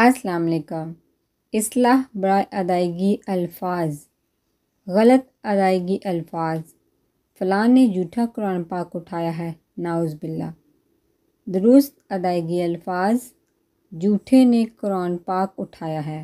असलकम असलाह बरा अदायगी अल्फाज गलत अदायगी अल्फाज फ़लाँ ने जूठा कुरान पाक उठाया है नाउज़ बिल्ला दुरुस्त अदायगी अल्फाज जूठे ने कुरान पाक उठाया है